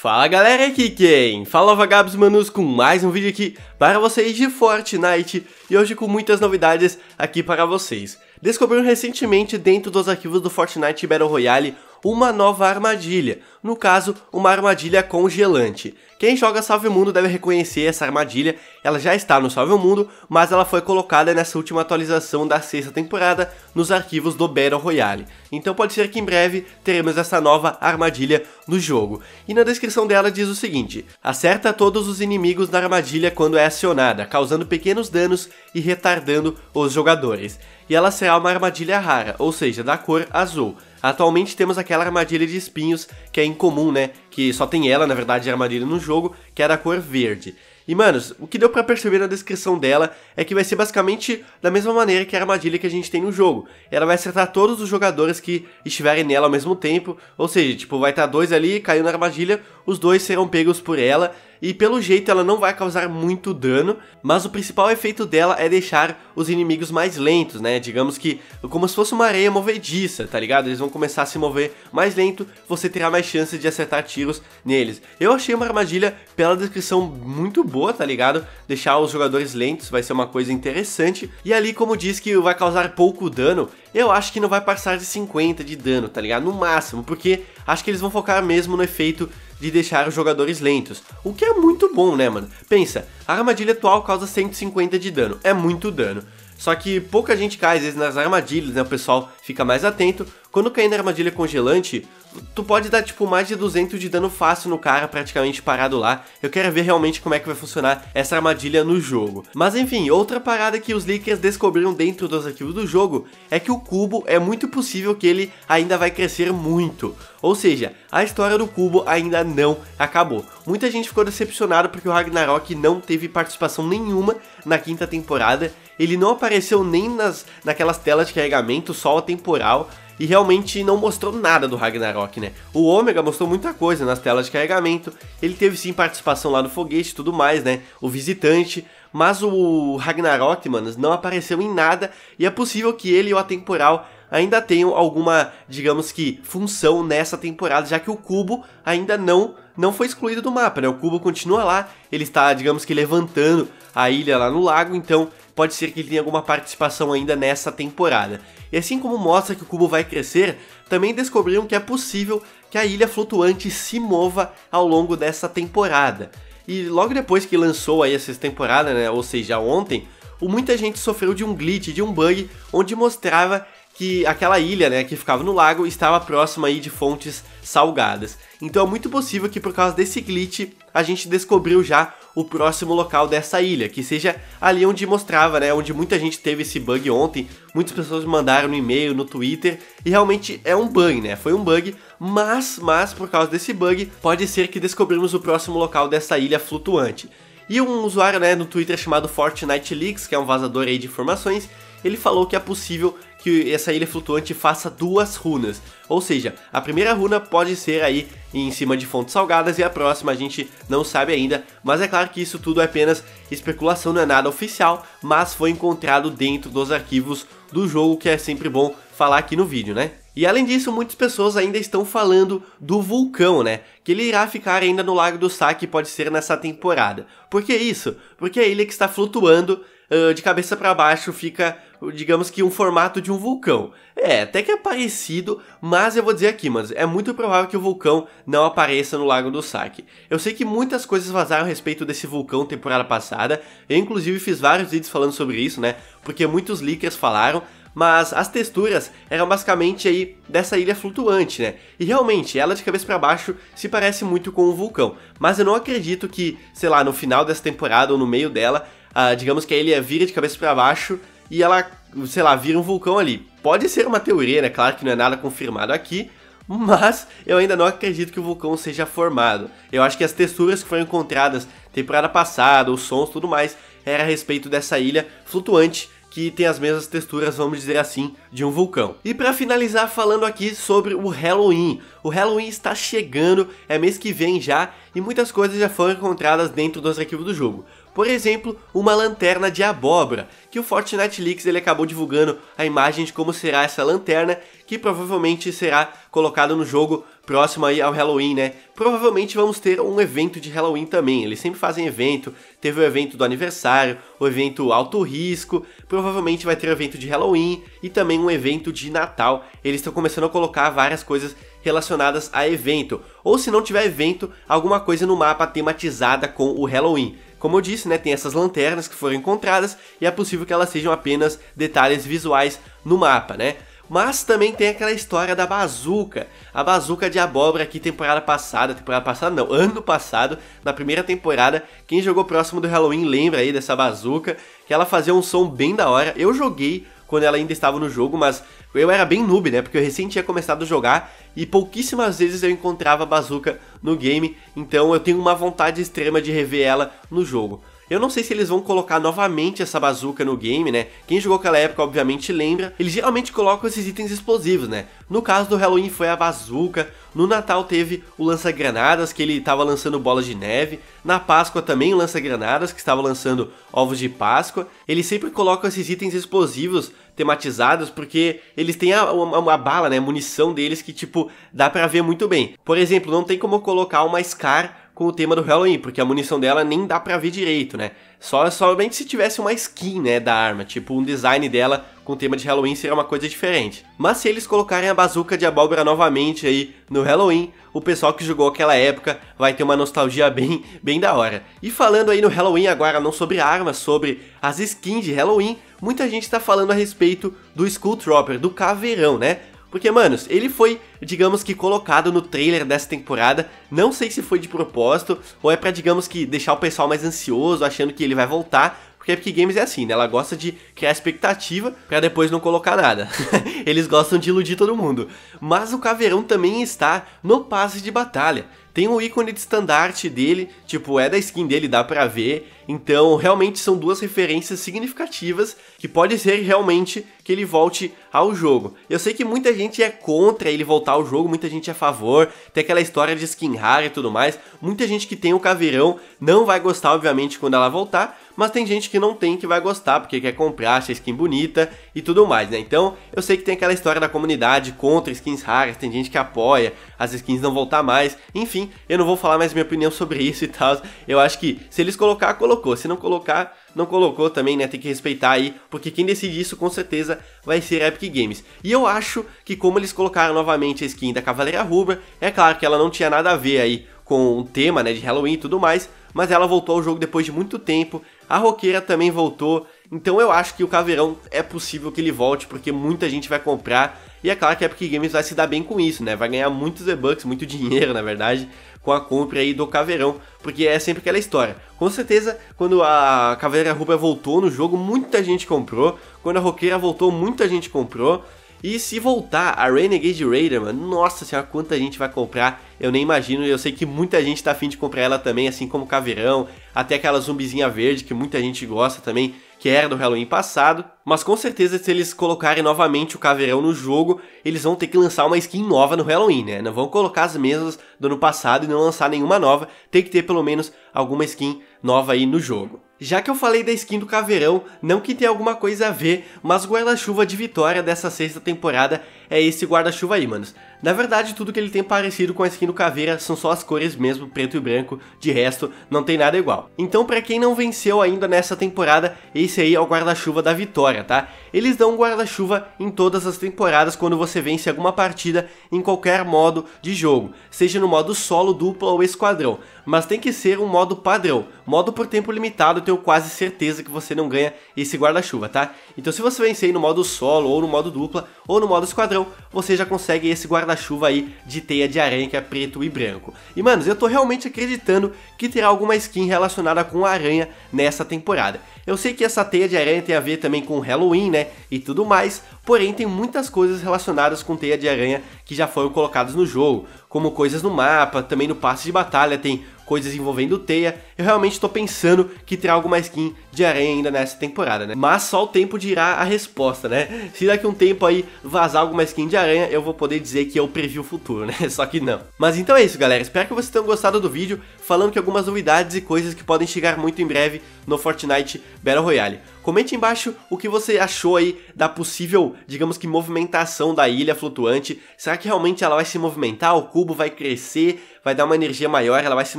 Fala galera, aqui quem? Fala Vagabos Manus com mais um vídeo aqui para vocês de Fortnite e hoje com muitas novidades aqui para vocês. Descobriram recentemente dentro dos arquivos do Fortnite Battle Royale uma nova armadilha, no caso, uma armadilha congelante. Quem joga Salve Mundo deve reconhecer essa armadilha, ela já está no Salve Mundo, mas ela foi colocada nessa última atualização da sexta temporada nos arquivos do Battle Royale. Então pode ser que em breve teremos essa nova armadilha no jogo. E na descrição dela diz o seguinte, acerta todos os inimigos na armadilha quando é acionada, causando pequenos danos e retardando os jogadores e ela será uma armadilha rara, ou seja, da cor azul. Atualmente temos aquela armadilha de espinhos que é incomum, né? Que só tem ela, na verdade, armadilha no jogo, que é da cor verde. E, manos, o que deu para perceber na descrição dela é que vai ser basicamente da mesma maneira que a armadilha que a gente tem no jogo. Ela vai acertar todos os jogadores que estiverem nela ao mesmo tempo, ou seja, tipo, vai estar tá dois ali, caiu na armadilha, os dois serão pegos por ela, e pelo jeito ela não vai causar muito dano, mas o principal efeito dela é deixar os inimigos mais lentos, né? Digamos que como se fosse uma areia movediça, tá ligado? Eles vão começar a se mover mais lento, você terá mais chance de acertar tiros neles. Eu achei uma armadilha pela descrição muito boa, tá ligado? Deixar os jogadores lentos vai ser uma coisa interessante. E ali, como diz que vai causar pouco dano, eu acho que não vai passar de 50 de dano, tá ligado? No máximo, porque acho que eles vão focar mesmo no efeito de deixar os jogadores lentos, o que é muito bom, né, mano? Pensa, a armadilha atual causa 150 de dano, é muito dano. Só que pouca gente cai, às vezes, nas armadilhas, né? O pessoal fica mais atento. Quando cair na armadilha congelante, tu pode dar, tipo, mais de 200 de dano fácil no cara, praticamente parado lá. Eu quero ver realmente como é que vai funcionar essa armadilha no jogo. Mas, enfim, outra parada que os leakers descobriram dentro dos arquivos do jogo é que o cubo é muito possível que ele ainda vai crescer muito. Ou seja, a história do cubo ainda não acabou. Muita gente ficou decepcionada porque o Ragnarok não teve participação nenhuma na quinta temporada ele não apareceu nem nas, naquelas telas de carregamento, só o temporal, e realmente não mostrou nada do Ragnarok, né? O Ômega mostrou muita coisa nas telas de carregamento, ele teve sim participação lá no foguete e tudo mais, né? O visitante, mas o Ragnarok, manos, não apareceu em nada e é possível que ele e o Atemporal ainda tenham alguma, digamos que, função nessa temporada, já que o cubo ainda não não foi excluído do mapa, né? O cubo continua lá, ele está, digamos que, levantando a ilha lá no lago, então pode ser que ele tenha alguma participação ainda nessa temporada. E assim como mostra que o cubo vai crescer, também descobriram que é possível que a ilha flutuante se mova ao longo dessa temporada. E logo depois que lançou aí essa temporada, né, ou seja, ontem, muita gente sofreu de um glitch, de um bug, onde mostrava que aquela ilha, né, que ficava no lago, estava próxima aí de fontes salgadas. Então é muito possível que por causa desse glitch a gente descobriu já o próximo local dessa ilha, que seja ali onde mostrava, né, onde muita gente teve esse bug ontem, muitas pessoas me mandaram no e-mail, no Twitter, e realmente é um bug, né, foi um bug, mas, mas por causa desse bug, pode ser que descobrimos o próximo local dessa ilha flutuante. E um usuário, né, no Twitter chamado Fortnite Leaks, que é um vazador aí de informações, ele falou que é possível que essa ilha flutuante faça duas runas. Ou seja, a primeira runa pode ser aí em cima de fontes salgadas e a próxima a gente não sabe ainda, mas é claro que isso tudo é apenas especulação, não é nada oficial, mas foi encontrado dentro dos arquivos do jogo, que é sempre bom falar aqui no vídeo, né? E além disso, muitas pessoas ainda estão falando do vulcão, né? Que ele irá ficar ainda no Lago do Saque, pode ser nessa temporada. Por que isso? Porque é a ilha que está flutuando uh, de cabeça para baixo fica digamos que um formato de um vulcão. É, até que é parecido, mas eu vou dizer aqui, mas é muito provável que o vulcão não apareça no Lago do Saque. Eu sei que muitas coisas vazaram a respeito desse vulcão temporada passada, eu inclusive fiz vários vídeos falando sobre isso, né? Porque muitos leakers falaram, mas as texturas eram basicamente aí dessa ilha flutuante, né? E realmente, ela de cabeça para baixo se parece muito com um vulcão, mas eu não acredito que, sei lá, no final dessa temporada ou no meio dela, ah, digamos que a ilha vira de cabeça para baixo e ela, sei lá, vira um vulcão ali. Pode ser uma teoria, né? Claro que não é nada confirmado aqui, mas eu ainda não acredito que o vulcão seja formado. Eu acho que as texturas que foram encontradas temporada passada, os sons, tudo mais, era a respeito dessa ilha flutuante que tem as mesmas texturas, vamos dizer assim, de um vulcão. E para finalizar falando aqui sobre o Halloween. O Halloween está chegando, é mês que vem já, e muitas coisas já foram encontradas dentro dos arquivos do jogo. Por exemplo, uma lanterna de abóbora, que o Fortnite Leaks ele acabou divulgando a imagem de como será essa lanterna, que provavelmente será colocada no jogo próximo aí ao Halloween, né? Provavelmente vamos ter um evento de Halloween também. Eles sempre fazem evento, teve o evento do aniversário, o evento alto risco, provavelmente vai ter evento de Halloween e também um evento de Natal. Eles estão começando a colocar várias coisas relacionadas a evento, ou se não tiver evento, alguma coisa no mapa tematizada com o Halloween. Como eu disse, né, tem essas lanternas que foram encontradas e é possível que elas sejam apenas detalhes visuais no mapa, né? Mas também tem aquela história da bazuca, a bazuca de abóbora que temporada passada, temporada passada não, ano passado, na primeira temporada, quem jogou próximo do Halloween lembra aí dessa bazuca, que ela fazia um som bem da hora. Eu joguei quando ela ainda estava no jogo, mas eu era bem noob, né? Porque eu recente tinha começado a jogar e pouquíssimas vezes eu encontrava a bazuca no game, então eu tenho uma vontade extrema de rever ela no jogo. Eu não sei se eles vão colocar novamente essa bazuca no game, né? Quem jogou aquela época, obviamente, lembra. Eles geralmente colocam esses itens explosivos, né? No caso do Halloween foi a bazuca, no Natal teve o lança-granadas, que ele estava lançando bolas de neve, na Páscoa também o lança-granadas, que estava lançando ovos de Páscoa. Eles sempre colocam esses itens explosivos tematizados, porque eles têm a, a, a bala, né, a munição deles que, tipo, dá para ver muito bem. Por exemplo, não tem como colocar uma Scar com o tema do Halloween, porque a munição dela nem dá pra ver direito, né? Só somente se tivesse uma skin, né, da arma, tipo um design dela com o tema de Halloween seria uma coisa diferente. Mas se eles colocarem a bazuca de abóbora novamente aí no Halloween, o pessoal que jogou aquela época vai ter uma nostalgia bem, bem da hora. E falando aí no Halloween agora, não sobre armas, sobre as skins de Halloween, muita gente está falando a respeito do Skull Trooper, do Caveirão, né? Porque, manos, ele foi, digamos que, colocado no trailer dessa temporada. Não sei se foi de propósito ou é para, digamos que, deixar o pessoal mais ansioso, achando que ele vai voltar. Porque a Epic Games é assim, né? Ela gosta de criar expectativa para depois não colocar nada. Eles gostam de iludir todo mundo. Mas o Caveirão também está no passe de batalha tem um ícone de estandarte dele, tipo, é da skin dele, dá pra ver. Então, realmente são duas referências significativas que pode ser realmente que ele volte ao jogo. Eu sei que muita gente é contra ele voltar ao jogo, muita gente é a favor, tem aquela história de skin rara e tudo mais. Muita gente que tem o caveirão não vai gostar, obviamente, quando ela voltar, mas tem gente que não tem que vai gostar, porque quer comprar, acha skin bonita e tudo mais, né? Então, eu sei que tem aquela história da comunidade contra skins raras, tem gente que apoia, as skins não voltar mais, enfim, eu não vou falar mais minha opinião sobre isso e tal. Eu acho que se eles colocar, colocou, se não colocar, não colocou também, né? Tem que respeitar aí, porque quem decide isso com certeza vai ser a Epic Games. E eu acho que como eles colocaram novamente a skin da Cavaleira Rubra, é claro que ela não tinha nada a ver aí com um tema né, de Halloween e tudo mais, mas ela voltou ao jogo depois de muito tempo, a roqueira também voltou, então eu acho que o Caveirão é possível que ele volte, porque muita gente vai comprar, e é claro que a Epic Games vai se dar bem com isso, né? Vai ganhar muitos e-bucks, muito dinheiro, na verdade, com a compra aí do Caveirão, porque é sempre aquela história. Com certeza, quando a Caveira Rubra voltou no jogo, muita gente comprou. Quando a Roqueira voltou, muita gente comprou. E se voltar a Renegade Raider, mano, nossa senhora, quanta gente vai comprar, eu nem imagino, eu sei que muita gente tá afim de comprar ela também, assim como Caveirão, até aquela zumbizinha verde que muita gente gosta também, que era do Halloween passado, mas com certeza se eles colocarem novamente o Caveirão no jogo, eles vão ter que lançar uma skin nova no Halloween, né? Não vão colocar as mesmas do ano passado e não lançar nenhuma nova, tem que ter pelo menos alguma skin nova aí no jogo. Já que eu falei da skin do Caveirão, não que tenha alguma coisa a ver, mas o guarda-chuva de vitória dessa sexta temporada é esse guarda-chuva aí, manos. Na verdade, tudo que ele tem parecido com a skin do Caveira são só as cores mesmo, preto e branco, de resto não tem nada igual. Então para quem não venceu ainda nessa temporada, esse aí é o guarda-chuva da vitória, tá? Eles dão um guarda-chuva em todas as temporadas quando você vence alguma partida em qualquer modo de jogo, seja no modo solo, dupla ou esquadrão, mas tem que ser um modo padrão, modo por tempo limitado, eu tenho quase certeza que você não ganha esse guarda-chuva, tá? Então se você vencer no modo solo, ou no modo dupla, ou no modo esquadrão, você já consegue esse guarda guarda-chuva aí de teia de aranha que é preto e branco. E manos, eu tô realmente acreditando que terá alguma skin relacionada com a aranha nessa temporada. Eu sei que essa teia de aranha tem a ver também com Halloween, né, e tudo mais, porém tem muitas coisas relacionadas com teia de aranha que já foram colocadas no jogo, como coisas no mapa, também no passe de batalha tem coisas envolvendo teia. Eu realmente estou pensando que terá alguma skin de aranha ainda nessa temporada, né? Mas só o tempo dirá a resposta, né? Se daqui um tempo aí vazar alguma skin de aranha, eu vou poder dizer que eu previ o futuro, né? Só que não. Mas então é isso, galera. Espero que vocês tenham gostado do vídeo, falando que algumas novidades e coisas que podem chegar muito em breve no Fortnite Battle Royale. Comente embaixo o que você achou aí da possível, digamos que movimentação da ilha flutuante. Será que realmente ela vai se movimentar? O cubo vai crescer? Vai dar uma energia maior? Ela vai se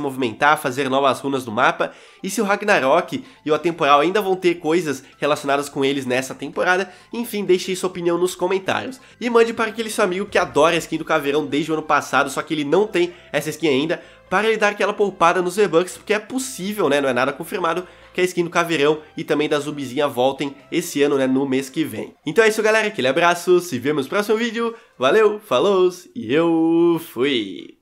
movimentar, fazer novas runas no mapa? e se o Ragnarok e o Atemporal ainda vão ter coisas relacionadas com eles nessa temporada. Enfim, deixe sua opinião nos comentários. E mande para aquele seu amigo que adora a skin do Caveirão desde o ano passado, só que ele não tem essa skin ainda, para ele dar aquela poupada nos V-Bucks, porque é possível, né, não é nada confirmado, que a skin do Caveirão e também da Zumbizinha voltem esse ano, né, no mês que vem. Então é isso, galera, aquele abraço, se vemos no próximo vídeo, valeu, falou e eu fui!